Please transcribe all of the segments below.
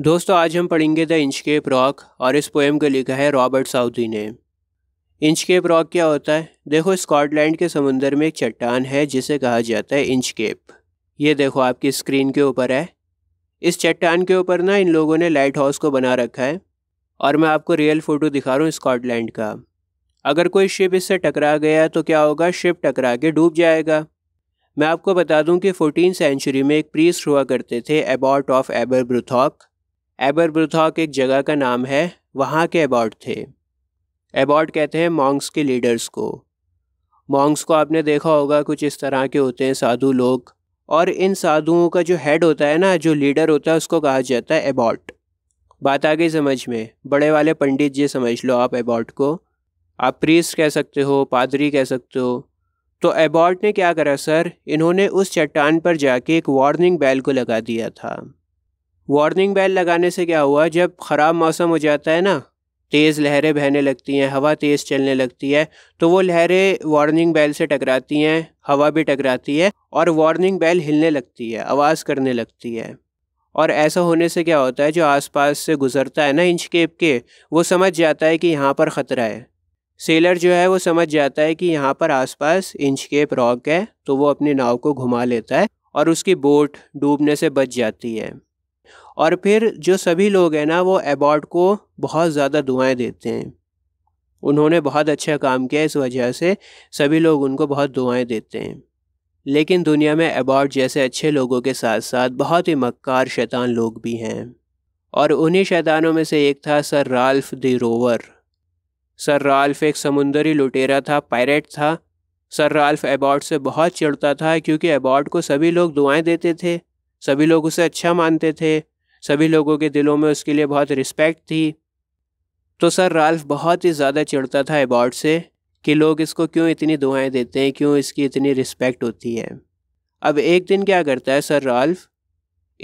दोस्तों आज हम पढ़ेंगे द इंचकेप रॉक और इस पोएम को लिखा है रॉबर्ट साउदी ने इंचकेप रॉक क्या होता है देखो स्कॉटलैंड के समुंदर में एक चट्टान है जिसे कहा जाता है इंचकेप ये देखो आपकी स्क्रीन के ऊपर है इस चट्टान के ऊपर ना इन लोगों ने लाइट हाउस को बना रखा है और मैं आपको रियल फ़ोटो दिखा रहा हूँ स्कॉटलैंड का अगर कोई शिप इससे टकरा गया तो क्या होगा शिप टकरा के डूब जाएगा मैं आपको बता दूं कि फोर्टीन सेंचुरी में एक प्रीस्ट हुआ करते थे एबॉट ऑफ एबर ब्रुथॉक एबर एक जगह का नाम है वहाँ के एबॉट थे एबॉट कहते हैं मॉन्ग्स के लीडर्स को मॉन्ग्स को आपने देखा होगा कुछ इस तरह के होते हैं साधु लोग और इन साधुओं का जो हेड होता है ना जो लीडर होता है उसको कहा जाता है एबॉट बात आ गई समझ में बड़े वाले पंडित जी समझ लो आप एबॉट को आप प्रीस कह सकते हो पादरी कह सकते हो तो एबॉट ने क्या करा सर इन्होंने उस चट्टान पर जाके एक वार्निंग बैल को लगा दिया था वार्निंग बेल लगाने से क्या हुआ जब ख़राब मौसम हो जाता है ना तेज़ लहरें बहने लगती हैं हवा तेज़ चलने लगती है तो वो लहरें वार्निंग बेल से टकराती हैं हवा भी टकराती है और वार्निंग बेल हिलने लगती है आवाज़ करने लगती है और ऐसा होने से क्या होता है जो आसपास से गुजरता है ना इंचकेप के वो समझ जाता है कि यहाँ पर ख़तरा है सेलर जो है वो समझ जाता है कि यहाँ पर आसपास इंचकेप रॉक है तो वो अपनी नाव को घुमा लेता है और उसकी बोट डूबने से बच जाती है और फिर जो सभी लोग हैं ना वो एबॉट को बहुत ज़्यादा दुआएं देते हैं उन्होंने बहुत अच्छा काम किया इस वजह से सभी लोग उनको बहुत दुआएं देते हैं लेकिन दुनिया में एबॉर्ड जैसे अच्छे लोगों के साथ साथ बहुत ही मक्कार शैतान लोग भी हैं और उन्हीं शैतानों में से एक था Sir Ralph the Rover Sir Ralph एक समुंदरी लुटेरा था पायरेट था सर राल्फ एबॉर्ड से बहुत चिड़ता था क्योंकि एबॉर्ड को सभी लोग दुआएं देते थे सभी लोग उसे अच्छा मानते थे सभी लोगों के दिलों में उसके लिए बहुत रिस्पेक्ट थी तो सर राल्फ बहुत ही ज़्यादा चिढ़ता था अबाउट से कि लोग इसको क्यों इतनी दुआएं देते हैं क्यों इसकी इतनी रिस्पेक्ट होती है अब एक दिन क्या करता है सर राल्फ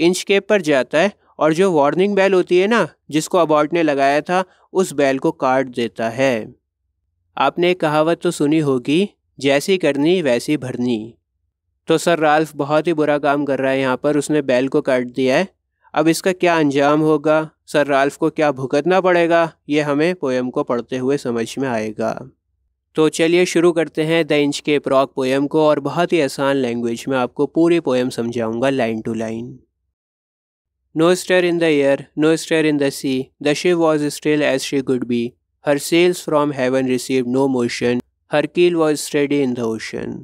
इंचकेप पर जाता है और जो वार्निंग बेल होती है ना जिसको अबाउट ने लगाया था उस बैल को काट देता है आपने कहावत तो सुनी होगी जैसी करनी वैसी भरनी तो सर राल्फ बहुत ही बुरा काम कर रहा है यहाँ पर उसने बैल को काट दिया है अब इसका क्या अंजाम होगा सर राल्फ को क्या भुगतना पड़ेगा ये हमें पोएम को पढ़ते हुए समझ में आएगा तो चलिए शुरू करते हैं द इंच के प्रॉक पोएम को और बहुत ही आसान लैंग्वेज में आपको पूरी पोएम समझाऊंगा line to line no stir in the air no stir in the sea the ship was still as she could be her sails from heaven receive no motion her keel was steady in the ocean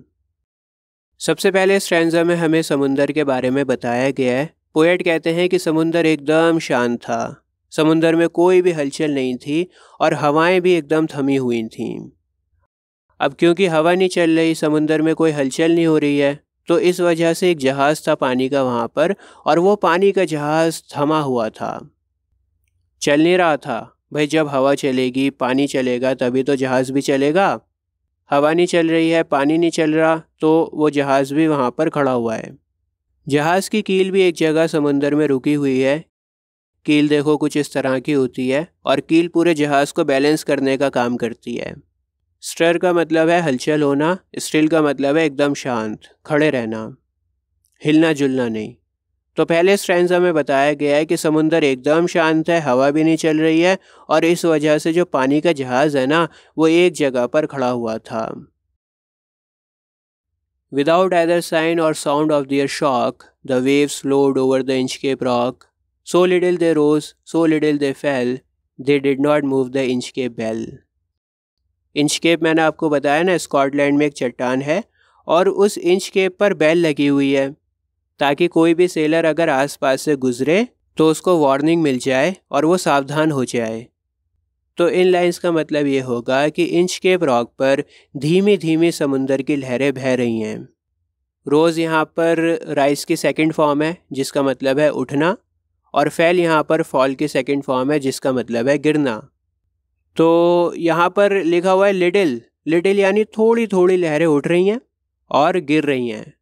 सबसे पहले stanza में हमें समुंदर के बारे में बताया गया है पोएट कहते हैं कि समुंदर एकदम शांत था समुंदर में कोई भी हलचल नहीं थी और हवाएं भी एकदम थमी हुई थीं अब क्योंकि हवा नहीं चल रही समुंदर में कोई हलचल नहीं हो रही है तो इस वजह से एक जहाज़ था पानी का वहाँ पर और वो पानी का जहाज़ थमा हुआ था चल नहीं रहा था भाई जब हवा चलेगी पानी चलेगा तभी तो जहाज़ भी चलेगा हवा नहीं चल रही है पानी नहीं चल रहा तो वो जहाज़ भी वहाँ पर खड़ा हुआ है जहाज़ की कील भी एक जगह समुंदर में रुकी हुई है कील देखो कुछ इस तरह की होती है और कील पूरे जहाज़ को बैलेंस करने का काम करती है स्टर का मतलब है हलचल होना स्टिल का मतलब है एकदम शांत खड़े रहना हिलना जुलना नहीं तो पहले स्ट्रेंजा में बताया गया है कि समुंदर एकदम शांत है हवा भी नहीं चल रही है और इस वजह से जो पानी का जहाज़ है ना वो एक जगह पर खड़ा हुआ था Without either sign or sound of their shock, the waves flowed over the Inchcape rock. So little they rose, so little they fell, they did not move the Inchcape bell. Inchcape मैंने आपको बताया ना Scotland में एक चट्टान है और उस Inchcape पर बेल लगी हुई है ताकि कोई भी सेलर अगर आसपास से गुजरे तो उसको वार्निंग मिल जाए और वो सावधान हो जाए तो इन लाइंस का मतलब ये होगा कि इंच के रॉक पर धीमे धीमे समुंदर की लहरें बह रही हैं रोज़ यहाँ पर राइस की सेकंड फॉर्म है जिसका मतलब है उठना और फैल यहाँ पर फॉल की सेकंड फॉर्म है जिसका मतलब है गिरना तो यहाँ पर लिखा हुआ है लिटिल लिटिल यानी थोड़ी थोड़ी लहरें उठ रही हैं और गिर रही हैं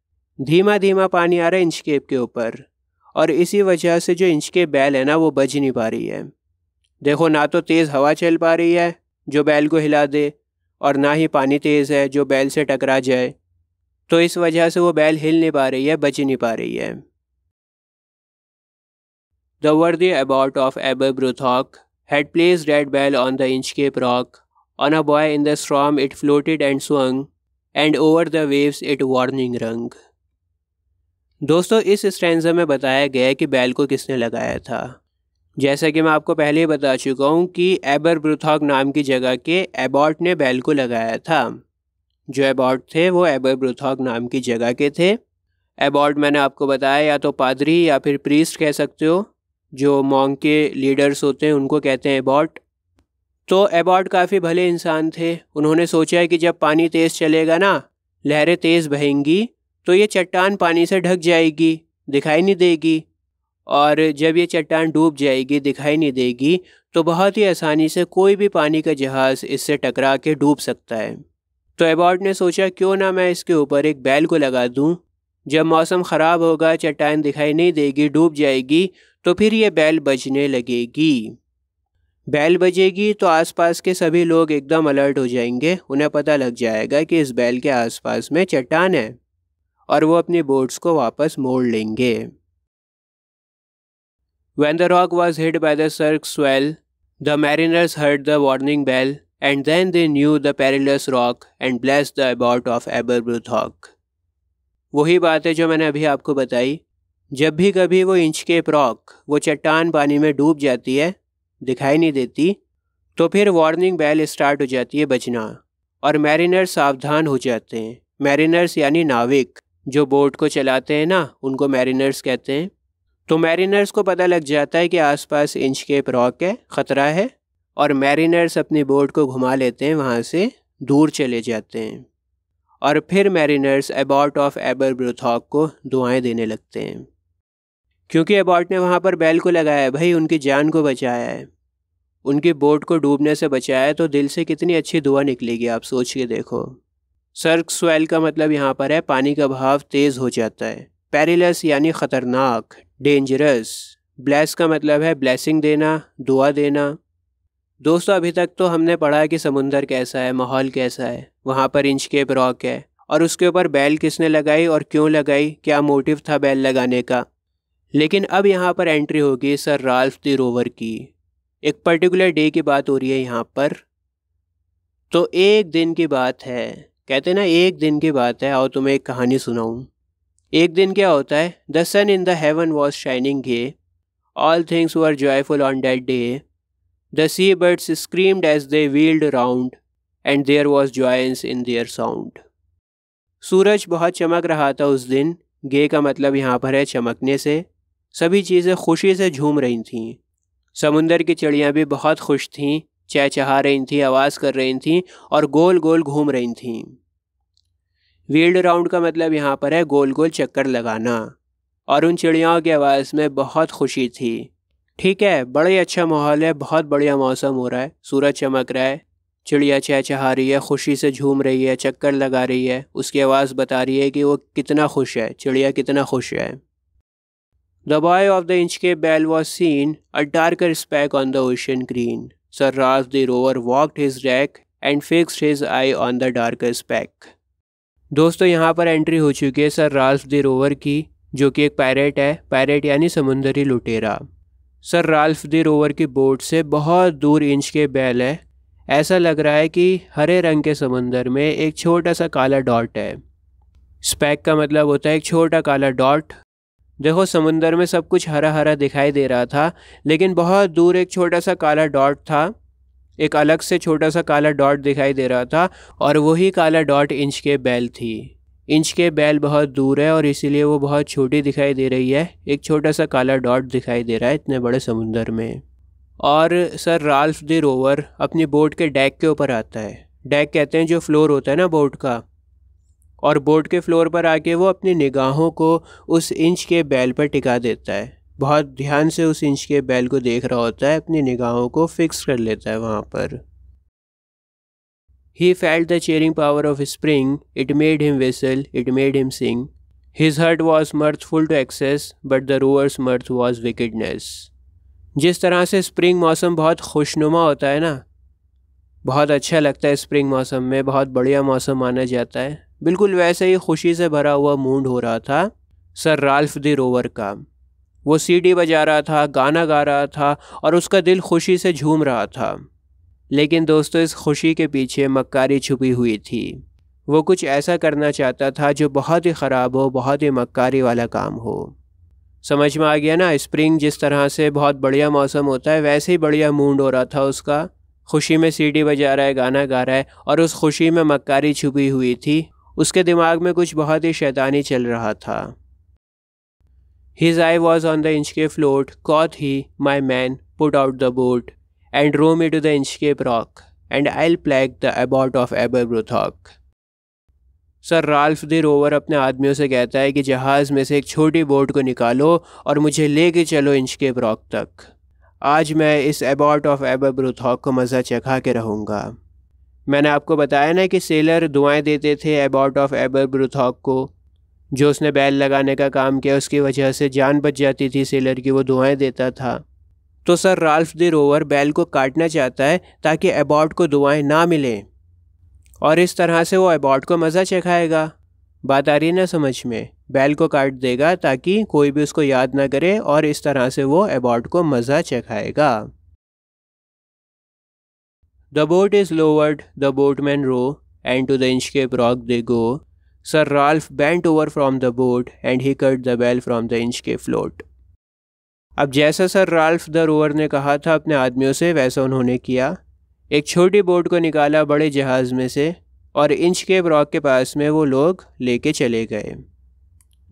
धीमा धीमा पानी आ रहा है इंचकेप के ऊपर और इसी वजह से जो इंचकेप बैल है ना वो बज नहीं पा रही है देखो ना तो तेज़ हवा चल पा रही है जो बैल को हिला दे और ना ही पानी तेज़ है जो बैल से टकरा जाए तो इस वजह से वो बैल हिल नहीं पा रही है बच नहीं पा रही है द वर्दी abbot of Aberbrothock had placed red bell on the Inchcape rock on a buoy in the storm it floated and swung and over the waves its warning rang दोस्तों इस stand में बताया गया कि बैल को किसने लगाया था जैसा कि मैं आपको पहले ही बता चुका हूँ कि एबर ब्रुथॉक नाम की जगह के एबॉट ने बैल को लगाया था जो एबॉट थे वो एबर ब्रुथॉक नाम की जगह के थे एबॉट मैंने आपको बताया या तो पादरी या फिर प्रीस्ट कह सकते हो जो मॉन्ग के लीडर्स होते हैं उनको कहते हैं एबॉट तो एबॉट काफ़ी भले इंसान थे उन्होंने सोचा कि जब पानी तेज़ चलेगा ना लहरें तेज़ बहेंगी तो ये चट्टान पानी से ढक जाएगी दिखाई नहीं देगी और जब ये चट्टान डूब जाएगी दिखाई नहीं देगी तो बहुत ही आसानी से कोई भी पानी का जहाज़ इससे टकरा के डूब सकता है तो एबॉट ने सोचा क्यों ना मैं इसके ऊपर एक बैल को लगा दूं जब मौसम ख़राब होगा चट्टान दिखाई नहीं देगी डूब जाएगी तो फिर ये बैल बजने लगेगी बैल बजेगी तो आसपास के सभी लोग एकदम अलर्ट हो जाएंगे उन्हें पता लग जाएगा कि इस बैल के आसपास में चट्टान है और वो अपने बोट्स को वापस मोड़ लेंगे When the rock was hit by the surg's swell, the mariners heard the warning bell, and then they knew the perilous rock and blessed the abbot of Aberbruthock. वही बात है जो मैंने अभी आपको बताई जब भी कभी वो इंच के प्रॉक वो चट्टान पानी में डूब जाती है दिखाई नहीं देती तो फिर वार्निंग बेल स्टार्ट हो जाती है बजना और मैरिनर्स सावधान हो जाते हैं मैरिनर्स यानी नाविक जो बोट को चलाते हैं ना उनको मैरिनर्स कहते हैं तो मैरिनर्स को पता लग जाता है कि आसपास इंच के रॉक है ख़तरा है और मैरिनर्स अपनी बोट को घुमा लेते हैं वहाँ से दूर चले जाते हैं और फिर mariners abbot of Aberbrothock को दुआएं देने लगते हैं क्योंकि एबॉट ने वहाँ पर बैल को लगाया है भाई उनकी जान को बचाया है उनकी बोट को डूबने से बचाया है तो दिल से कितनी अच्छी दुआ निकलेगी आप सोच के देखो सर्क स्वेल का मतलब यहाँ पर है पानी का बहाव तेज़ हो जाता है पैरिलस यानी ख़तरनाक डेंजरस ब्लेस का मतलब है ब्लेसिंग देना दुआ देना दोस्तों अभी तक तो हमने पढ़ा है कि समुंदर कैसा है माहौल कैसा है वहाँ पर इंचकेप रॉक है और उसके ऊपर बैल किसने लगाई और क्यों लगाई क्या मोटिव था बैल लगाने का लेकिन अब यहाँ पर एंट्री होगी सर राल्फ दी रोवर की एक पर्टिकुलर डे की बात हो रही है यहाँ पर तो एक दिन की बात है कहते ना एक दिन की बात है और तुम्हें एक कहानी सुनाऊँ एक दिन क्या होता है the sun in the heaven was shining gay all things were joyful on that day the sea birds screamed as they wheeled round and there was जॉयस इन देयर साउंड सूरज बहुत चमक रहा था उस दिन गे का मतलब यहाँ पर है चमकने से सभी चीज़ें खुशी से झूम रही थीं समुंदर की चिड़ियाँ भी बहुत खुश थीं चहचहा रही थीं आवाज़ कर रही थीं और गोल गोल घूम रही थीं व्हील्ड राउंड का मतलब यहाँ पर है गोल गोल चक्कर लगाना और उन चिड़ियाओं की आवाज़ में बहुत खुशी थी ठीक है बड़ा ही अच्छा माहौल है बहुत बढ़िया मौसम हो रहा है सूरज चमक रहा है चिड़िया चहचहा रही है खुशी से झूम रही है चक्कर लगा रही है उसकी आवाज़ बता रही है कि वो कितना खुश है चिड़िया कितना खुश है the buoy of the Inchcape bell was seen a darker speck on the ocean green Sir Ralph the Rover walked his deck and fixed his eye on the darker speck दोस्तों यहाँ पर entry हो चुकी है Sir Ralph the Rover की जो कि एक पैरेट है पैरेट यानी समुंदरी लुटेरा सर राल्फ दे रोवर की बोट से बहुत दूर इंच के बैल है ऐसा लग रहा है कि हरे रंग के समुंदर में एक छोटा सा काला डॉट है स्पैक का मतलब होता है एक छोटा काला डॉट देखो समुंदर में सब कुछ हरा हरा दिखाई दे रहा था लेकिन बहुत दूर एक छोटा सा काला डॉट था एक अलग से छोटा सा काला डॉट दिखाई दे रहा था और वही काला डॉट इंच के बैल थी इंच के बैल बहुत दूर है और इसीलिए वो बहुत छोटी दिखाई दे रही है एक छोटा सा काला डॉट दिखाई दे रहा है इतने बड़े समुंदर में और सर राल्फ द रोवर अपनी बोट के डैक के ऊपर आता है डैक कहते हैं जो फ्लोर होता है ना बोट का और बोट के फ्लोर पर आके वो अपनी निगाहों को उस इंच के बैल पर टिका देता है बहुत ध्यान से उस इंच के बैल को देख रहा होता है अपनी निगाहों को फिक्स कर लेता है वहाँ पर ही felt the cheering power of spring it made him whistle it made him sing his heart was full to excess but the Rover's mirth was wickedness जिस तरह से स्प्रिंग मौसम बहुत खुशनुमा होता है ना बहुत अच्छा लगता है स्प्रिंग मौसम में बहुत बढ़िया मौसम माना जाता है बिल्कुल वैसे ही खुशी से भरा हुआ मूड हो रहा था सर राल्फ द रोवर का वो सीडी बजा रहा था गाना गा रहा था और उसका दिल खुशी से झूम रहा था लेकिन दोस्तों इस खुशी के पीछे मक्कारी छुपी हुई थी वो कुछ ऐसा करना चाहता था जो बहुत ही ख़राब हो बहुत ही मक्कारी वाला काम हो समझ में आ गया ना स्प्रिंग जिस तरह से बहुत बढ़िया मौसम होता है वैसे ही बढ़िया मूड हो रहा था उसका खुशी में सीडी बजा रहा है गाना गा रहा है और उस खुशी में मक्कारी छुपी हुई थी उसके दिमाग में कुछ बहुत ही शैतानी चल रहा था His eye was on the Inchcape float, quoth he, My man, put out the boat, and row me to the Inchcape rock, and I'll plague the abbot of Aberbrothock. Sir Ralph the Rover अपने आदमियों से कहता है कि जहाज़ में से एक छोटी बोट को निकालो और मुझे ले के चलो इंचकेप रॉक तक आज मैं इस एबॉट ऑफ एबब्रुथॉक को मज़ा चखा के रहूँगा मैंने आपको बताया ना कि सेलर दुआएं देते थे एबॉट ऑफ एबब्रुथॉक को जो उसने बैल लगाने का काम किया उसकी वजह से जान बच जाती थी सेलर की वो दुआएं देता था तो सर राल्फ दे रोवर बैल को काटना चाहता है ताकि एबॉट को दुआएं ना मिलें और इस तरह से वो एबॉट को मज़ा चखाएगा बात आ रही ना समझ में बैल को काट देगा ताकि कोई भी उसको याद ना करे और इस तरह से वो एबॉट को मज़ा चखाएगा the boat is lowered the boatmen row and to the Inchcape rock they go Sir Ralph bent over from the boat and he cut the bell from the Inchcape float अब जैसा sir Ralph the rover ने कहा था अपने आदमियों से वैसा उन्होंने किया एक छोटी बोट को निकाला बड़े जहाज़ में से और इंच के ब्रॉक के पास में वो लोग लेके चले गए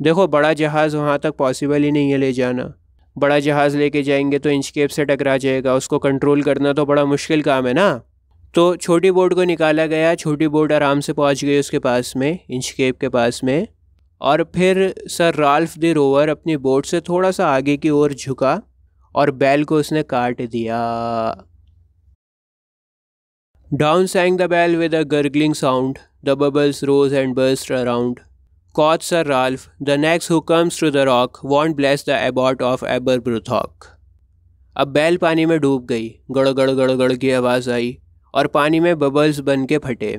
देखो बड़ा जहाज़ वहाँ तक पॉसिबल ही नहीं है ले जाना बड़ा जहाज़ लेके जाएंगे तो इंच केप से टकरा जाएगा उसको कंट्रोल करना तो बड़ा मुश्किल काम है ना तो छोटी बोट को निकाला गया छोटी बोट आराम से पहुंच गई उसके पास में इंचकेप के पास में और फिर सर राल्फ दे रोवर अपनी बोट से थोड़ा सा आगे की ओर झुका और बैल को उसने काट दिया down sank the bell with a gurgling sound the bubbles rose and burst around quoth Sir Ralph the next who comes to the rock won't bless the abbot of Aberbrothock अब bell पानी में डूब गई गड़ गड़ गड़ गड़ की आवाज़ आई और पानी में बबल्स बन के फटे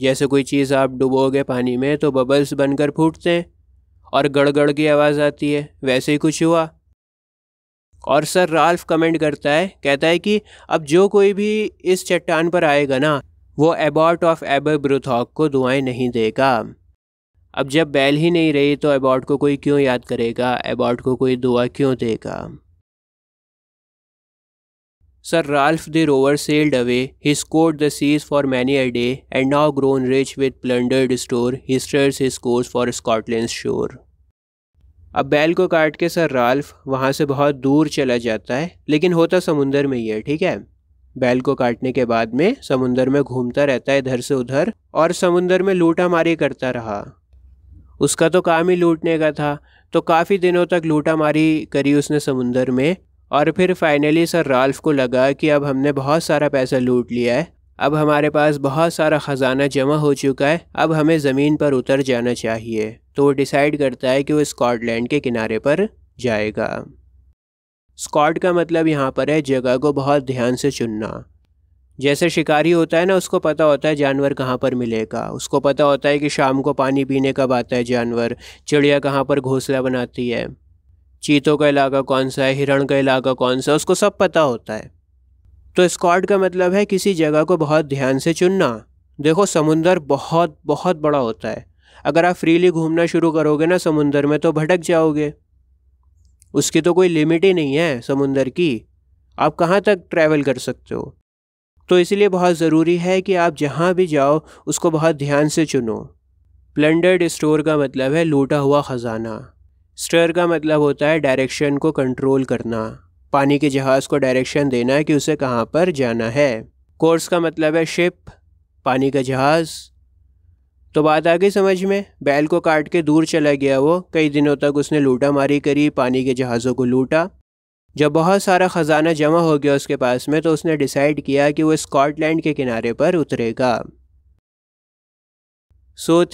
जैसे कोई चीज़ आप डुबोगे पानी में तो बबल्स बनकर फूटते हैं और गड़गड़ की आवाज़ आती है वैसे ही कुछ हुआ और सर राल्फ कमेंट करता है कहता है कि अब जो कोई भी इस चट्टान पर आएगा ना वो एबॉट ऑफ एबर ब्रुथॉक को दुआएं नहीं देगा अब जब बैल ही नहीं रही तो एबॉट को कोई क्यों याद करेगा एबॉट को कोई दुआ क्यों देगा Sir Ralph the Rover sailed away, he scoured the seas for many a day, and now grown rich with plundered store, he steers his course for Scotland's shore. अब बैल को काट के सर राल्फ वहाँ से बहुत दूर चला जाता है लेकिन होता समुंदर में ही है ठीक है बैल को काटने के बाद में समुंदर में घूमता रहता है इधर से उधर और समुंदर में लूटामारी करता रहा उसका तो काम ही लूटने का था तो काफ़ी दिनों तक लूटामारी करी उसने समुंदर में और फिर फाइनली सर राल्फ को लगा कि अब हमने बहुत सारा पैसा लूट लिया है अब हमारे पास बहुत सारा ख़जाना जमा हो चुका है अब हमें ज़मीन पर उतर जाना चाहिए तो वो डिसाइड करता है कि वो स्कॉटलैंड के किनारे पर जाएगा स्कॉट का मतलब यहाँ पर है जगह को बहुत ध्यान से चुनना जैसे शिकारी होता है ना उसको पता होता है जानवर कहाँ पर मिलेगा उसको पता होता है कि शाम को पानी पीने कब आता है जानवर चिड़िया कहाँ पर घोंसला बनाती है चीतों का इलाका कौन सा है हिरण का इलाका कौन सा उसको सब पता होता है तो स्कॉट का मतलब है किसी जगह को बहुत ध्यान से चुनना देखो समुंदर बहुत बहुत बड़ा होता है अगर आप फ्रीली घूमना शुरू करोगे ना समुंदर में तो भटक जाओगे उसकी तो कोई लिमिट ही नहीं है समुंदर की आप कहाँ तक ट्रैवल कर सकते हो तो इसलिए बहुत ज़रूरी है कि आप जहाँ भी जाओ उसको बहुत ध्यान से चुनो प्लेंडर्ड स्टोर का मतलब है लूटा हुआ ख़जाना स्टर का मतलब होता है डायरेक्शन को कंट्रोल करना पानी के जहाज़ को डायरेक्शन देना है कि उसे कहाँ पर जाना है कोर्स का मतलब है शिप पानी का जहाज़ तो बात आ गई समझ में बैल को काट के दूर चला गया वो कई दिनों तक उसने लूटा मारी करी पानी के जहाज़ों को लूटा जब बहुत सारा ख़जाना जमा हो गया उसके पास में तो उसने डिसाइड किया कि वो स्कॉटलैंड के किनारे पर उतरेगा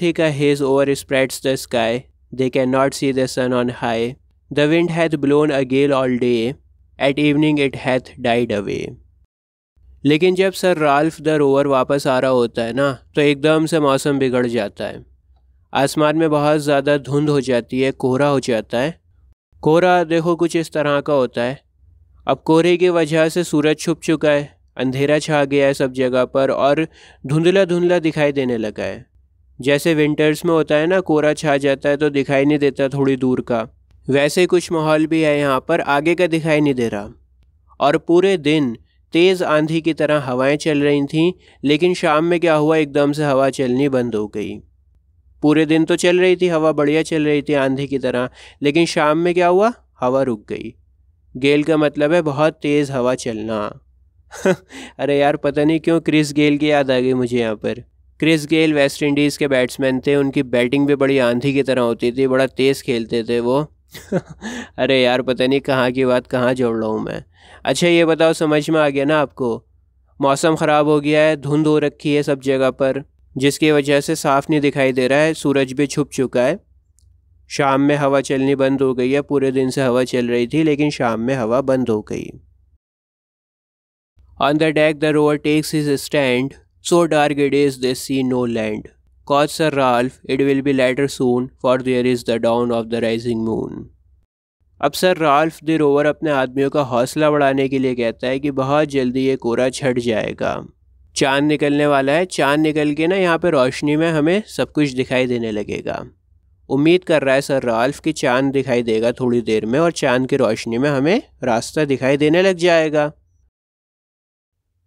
थी का haze overspreads the sky They cannot see the sun on high. The wind hath blown a gale all day. At evening it hath died away. लेकिन जब सर राल्फ द रोवर वापस आ रहा होता है ना तो एकदम से मौसम बिगड़ जाता है आसमान में बहुत ज़्यादा धुंध हो जाती है कोहरा हो जाता है कोहरा देखो कुछ इस तरह का होता है अब कोहरे की वजह से सूरज छुप चुका है अंधेरा छा गया है सब जगह पर और धुंधला धुंधला दिखाई देने लगा है जैसे विंटर्स में होता है ना कोहरा छा जाता है तो दिखाई नहीं देता थोड़ी दूर का वैसे कुछ माहौल भी है यहाँ पर आगे का दिखाई नहीं दे रहा और पूरे दिन तेज़ आंधी की तरह हवाएं चल रही थीं लेकिन शाम में क्या हुआ एकदम से हवा चलनी बंद हो गई पूरे दिन तो चल रही थी हवा बढ़िया चल रही थी आंधी की तरह लेकिन शाम में क्या हुआ हवा रुक गई गेल का मतलब है बहुत तेज़ हवा चलना अरे यार पता नहीं क्यों क्रिस गेल की याद आ गई मुझे यहाँ पर क्रिस गेल वेस्ट इंडीज़ के बैट्समैन थे उनकी बैटिंग भी बड़ी आंधी की तरह होती थी बड़ा तेज़ खेलते थे वो अरे यार पता नहीं कहाँ की बात कहाँ जोड़ रहा हूँ मैं अच्छा ये बताओ समझ में आ गया ना आपको मौसम ख़राब हो गया है धुंध हो रखी है सब जगह पर जिसकी वजह से साफ़ नहीं दिखाई दे रहा है सूरज भी छुप चुका है शाम में हवा चलनी बंद हो गई है पूरे दिन से हवा चल रही थी लेकिन शाम में हवा बंद हो गई on the deck the Rover takes his stand So dark it is they see no land. Cause Sir Ralph, it will be lighter soon, for there is the dawn of the rising moon. अब Sir Ralph the Rover अपने आदमियों का हौसला बढ़ाने के लिए कहता है कि बहुत जल्दी ये कोरा छट जाएगा चांद निकलने वाला है चांद निकल के ना यहाँ पे रोशनी में हमें सब कुछ दिखाई देने लगेगा उम्मीद कर रहा है सर राल्फ कि चांद दिखाई देगा थोड़ी देर में और चांद की रोशनी में हमें रास्ता दिखाई देने लग जाएगा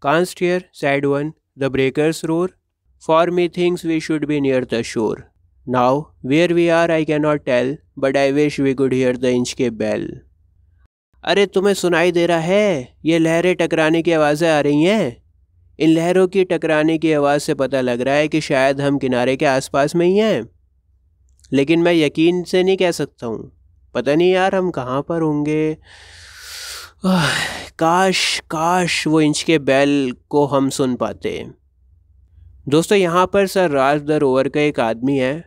canst hear said one the breakers roar? For me thinks we should be near the shore. Now, where we are I cannot tell, but I wish we could hear the inch के bell. अरे तुम्हें सुनाई दे रहा है ये लहरें टकराने की आवाज़ें आ रही हैं इन लहरों की टकराने की आवाज़ से पता लग रहा है कि शायद हम किनारे के आसपास में ही हैं लेकिन मैं यकीन से नहीं कह सकता हूँ पता नहीं यार हम कहाँ पर होंगे काश काश वो इंच के बैल को हम सुन पाते दोस्तों यहाँ पर सर राज दर ओवर का एक आदमी है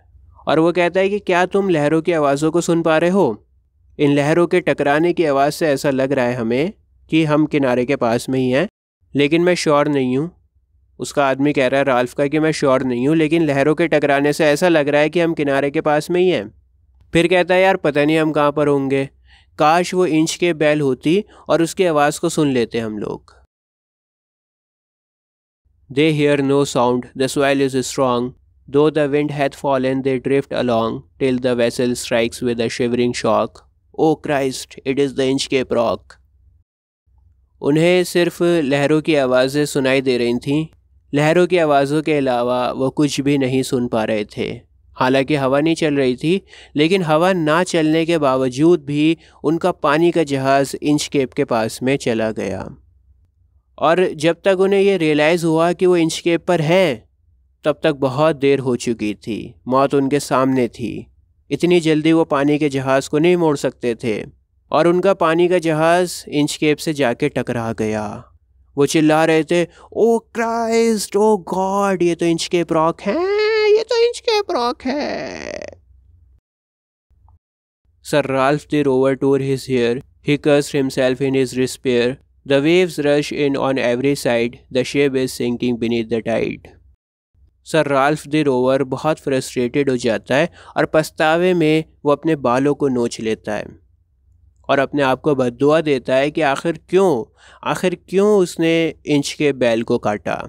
और वो कहता है कि क्या तुम लहरों की आवाज़ों को सुन पा रहे हो इन लहरों के टकराने की आवाज़ से ऐसा लग रहा है हमें कि हम किनारे के पास में ही हैं लेकिन मैं श्योर नहीं हूँ उसका आदमी कह रहा है राल्फ का कि मैं श्योर नहीं हूँ लेकिन लहरों के टकराने से ऐसा लग रहा है कि हम किनारे के पास में ही हैं फिर कहता है यार पता नहीं हम कहाँ पर होंगे काश वो इंच के बैल होती और उसकी आवाज़ को सुन लेते हम लोग they hear no sound the swell is strong though the wind hath fallen they drift along till the vessel strikes with a shivering shock O Christ it is the Inchcape rock उन्हें सिर्फ लहरों की आवाज़ें सुनाई दे रही थीं लहरों की आवाज़ों के अलावा वो कुछ भी नहीं सुन पा रहे थे हालांकि हवा नहीं चल रही थी लेकिन हवा ना चलने के बावजूद भी उनका पानी का जहाज़ इंच केप के पास में चला गया और जब तक उन्हें यह रियलाइज़ हुआ कि वो इंच केप पर हैं तब तक बहुत देर हो चुकी थी मौत उनके सामने थी इतनी जल्दी वो पानी के जहाज़ को नहीं मोड़ सकते थे और उनका पानी का जहाज़ इंचकेप से जाके टकरा गया वो चिल्ला रहे थे ओ क्राइस्ट ओ गॉड ये तो इंचकेप रॉक हैं तो इंच के ब्रॉक है Sir Ralph the Rover tore his hair he cursed himself in his despair the waves rush in on every side the ship is sinking beneath the tide Sir Ralph the Rover बहुत frustrated हो जाता है और पछतावे में वो अपने बालों को नोच लेता है और अपने आप को बदुआ देता है कि आखिर क्यों आखिर क्यों उसने इंच के बैल को काटा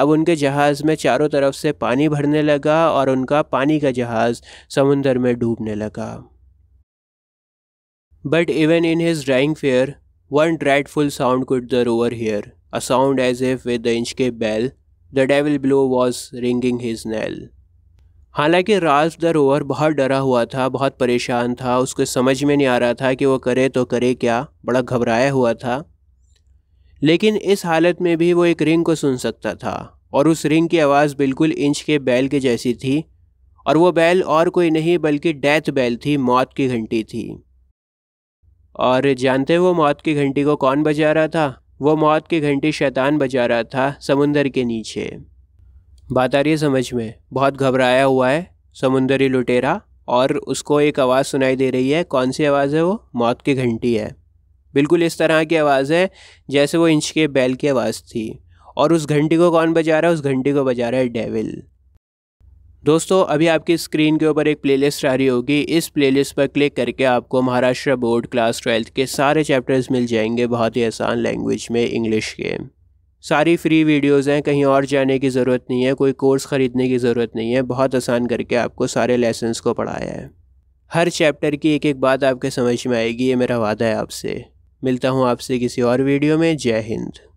अब उनके जहाज़ में चारों तरफ से पानी भरने लगा और उनका पानी का जहाज़ समुंदर में डूबने लगा but even in his dying fear one full sound could the Rover hear a sound as if with the Inchcape bell the devil below was ringing his knell हालांकि राल्फ द रोवर बहुत डरा हुआ था बहुत परेशान था उसको समझ में नहीं आ रहा था कि वो करे तो करे क्या बड़ा घबराया हुआ था लेकिन इस हालत में भी वो एक रिंग को सुन सकता था और उस रिंग की आवाज़ बिल्कुल इंच के बैल के जैसी थी और वो बैल और कोई नहीं बल्कि डेथ बैल थी मौत की घंटी थी और जानते वो मौत की घंटी को कौन बजा रहा था वो मौत की घंटी शैतान बजा रहा था समुंदर के नीचे बात आ रही है समझ में बहुत घबराया हुआ है समुंदरी लुटेरा और उसको एक आवाज़ सुनाई दे रही है कौन सी आवाज़ है वो मौत की घंटी है बिल्कुल इस तरह की आवाज़ है जैसे वो इंच के बैल की आवाज़ थी और उस घंटी को कौन बजा रहा है उस घंटी को बजा रहा है डेविल दोस्तों अभी आपकी स्क्रीन के ऊपर एक प्लेलिस्ट आ रही होगी इस प्लेलिस्ट पर क्लिक करके आपको महाराष्ट्र बोर्ड क्लास ट्वेल्थ के सारे चैप्टर्स मिल जाएंगे बहुत ही आसान लैंग्वेज में इंग्लिश के सारी फ्री वीडियोस हैं कहीं और जाने की ज़रूरत नहीं है कोई कोर्स ख़रीदने की ज़रूरत नहीं है बहुत आसान करके आपको सारे लेसन्स को पढ़ाया है हर चैप्टर की एक एक बात आपके समझ में आएगी ये मेरा वादा है आपसे मिलता हूँ आपसे किसी और वीडियो में जय हिंद